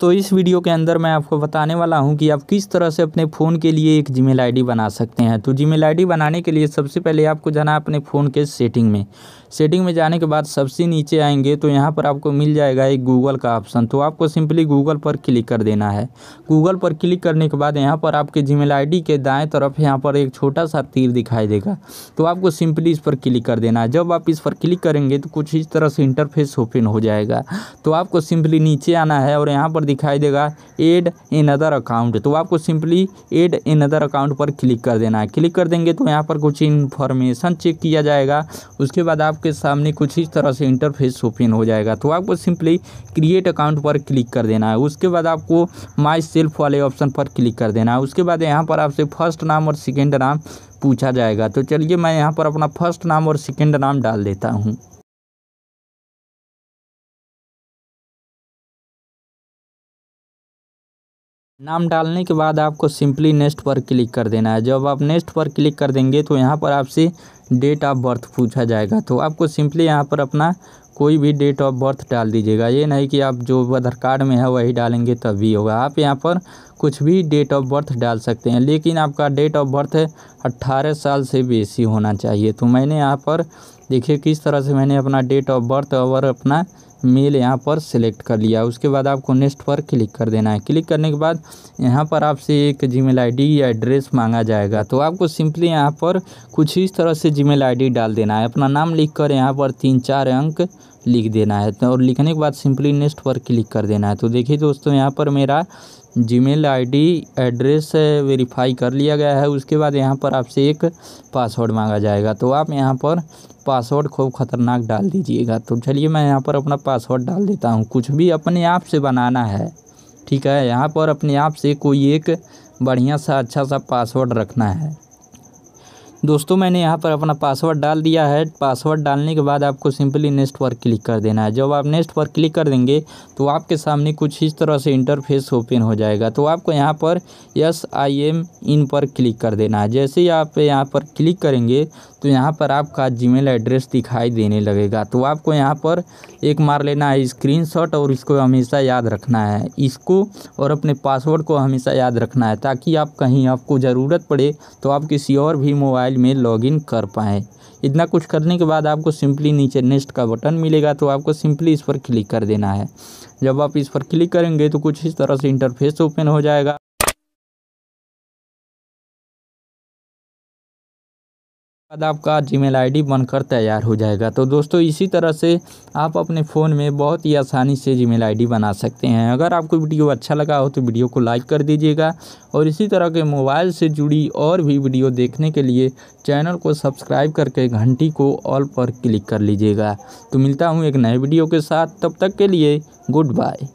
तो इस वीडियो के अंदर मैं आपको बताने वाला हूं कि आप किस तरह से अपने फ़ोन के लिए एक जीमेल आईडी बना सकते हैं तो जीमेल आईडी बनाने के लिए सबसे पहले आपको जाना है अपने फ़ोन के सेटिंग में सेटिंग में जाने के बाद सबसे नीचे आएंगे तो यहाँ पर आपको मिल जाएगा एक गूगल का ऑप्शन तो आपको सिंपली गूगल पर क्लिक कर देना है गूगल पर क्लिक करने के बाद यहाँ पर आपके जीमेल मेल के दाएँ तरफ यहाँ पर एक छोटा सा तीर दिखाई देगा तो आपको सिंपली इस पर क्लिक कर देना है जब आप इस पर क्लिक करेंगे तो कुछ इस तरह से इंटरफेस ओपन हो जाएगा तो आपको सिंपली नीचे आना है और यहाँ पर दिखाई देगा एड इन अदर अकाउंट तो आपको simply add another account पर क्लिक कर देना है क्लिक कर देंगे तो यहाँ पर कुछ इन्फॉर्मेशन चेक किया जाएगा उसके बाद आपके सामने कुछ इस तरह से इंटरफेस ओपन हो जाएगा तो आपको सिंपली क्रिएट अकाउंट पर क्लिक कर देना है उसके बाद आपको माई सेल्फ वाले ऑप्शन पर क्लिक कर देना है उसके बाद यहाँ पर आपसे फर्स्ट नाम और सेकेंड नाम पूछा जाएगा तो चलिए मैं यहाँ पर अपना फर्स्ट नाम और सेकेंड नाम डाल देता हूँ नाम डालने के बाद आपको सिंपली नेक्स्ट पर क्लिक कर देना है जब आप नेक्स्ट पर क्लिक कर देंगे तो यहाँ पर आपसे डेट ऑफ बर्थ पूछा जाएगा तो आपको सिंपली यहाँ पर अपना कोई भी डेट ऑफ बर्थ डाल दीजिएगा ये नहीं कि आप जो आधार कार्ड में है वही डालेंगे तभी होगा आप यहाँ पर कुछ भी डेट ऑफ बर्थ डाल सकते हैं लेकिन आपका डेट ऑफ बर्थ अट्ठारह साल से बेसी होना चाहिए तो मैंने यहाँ पर देखिए किस तरह से मैंने अपना डेट ऑफ बर्थ और अपना मेल यहाँ पर सिलेक्ट कर लिया उसके बाद आपको नेक्स्ट पर क्लिक कर देना है क्लिक करने के बाद यहाँ पर आपसे एक जीमेल आईडी या एड्रेस मांगा जाएगा तो आपको सिंपली यहाँ पर कुछ इस तरह से जीमेल आईडी डाल देना है अपना नाम लिख कर यहाँ पर तीन चार अंक लिख देना है तो और लिखने के बाद सिंपली नेक्स्ट पर क्लिक कर देना है तो देखिए दोस्तों यहाँ पर मेरा जीमेल आईडी एड्रेस वेरीफाई कर लिया गया है उसके बाद यहाँ पर आपसे एक पासवर्ड मांगा जाएगा तो आप यहाँ पर पासवर्ड खूब ख़तरनाक डाल दीजिएगा तो चलिए मैं यहाँ पर अपना पासवर्ड डाल देता हूँ कुछ भी अपने आप से बनाना है ठीक है यहाँ पर अपने आप से कोई एक बढ़िया सा अच्छा सा पासवर्ड रखना है दोस्तों मैंने यहाँ पर अपना पासवर्ड डाल दिया है पासवर्ड डालने के बाद आपको सिंपली नेक्स्ट पर क्लिक कर देना है जब आप नेक्स्ट पर क्लिक कर देंगे तो आपके सामने कुछ इस तरह से इंटरफेस ओपन हो जाएगा तो आपको यहाँ पर यस आई एम इन पर क्लिक कर देना है जैसे ही आप यहाँ पर क्लिक करेंगे तो यहाँ पर आपका जीमेल एड्रेस दिखाई देने लगेगा तो आपको यहाँ पर एक मार लेना है स्क्रीनशॉट और इसको हमेशा याद रखना है इसको और अपने पासवर्ड को हमेशा याद रखना है ताकि आप कहीं आपको ज़रूरत पड़े तो आप किसी और भी मोबाइल में लॉगिन कर पाएँ इतना कुछ करने के बाद आपको सिंपली नीचे नेक्स्ट का बटन मिलेगा तो आपको सिंपली इस पर क्लिक कर देना है जब आप इस पर क्लिक करेंगे तो कुछ इस तरह से इंटरफेस ओपन हो जाएगा बाद आपका जीमेल आईडी बनकर तैयार हो जाएगा तो दोस्तों इसी तरह से आप अपने फ़ोन में बहुत ही आसानी से जीमेल आईडी बना सकते हैं अगर आपको वीडियो अच्छा लगा हो तो वीडियो को लाइक कर दीजिएगा और इसी तरह के मोबाइल से जुड़ी और भी वीडियो देखने के लिए चैनल को सब्सक्राइब करके घंटी को ऑल पर क्लिक कर लीजिएगा तो मिलता हूँ एक नए वीडियो के साथ तब तक के लिए गुड बाय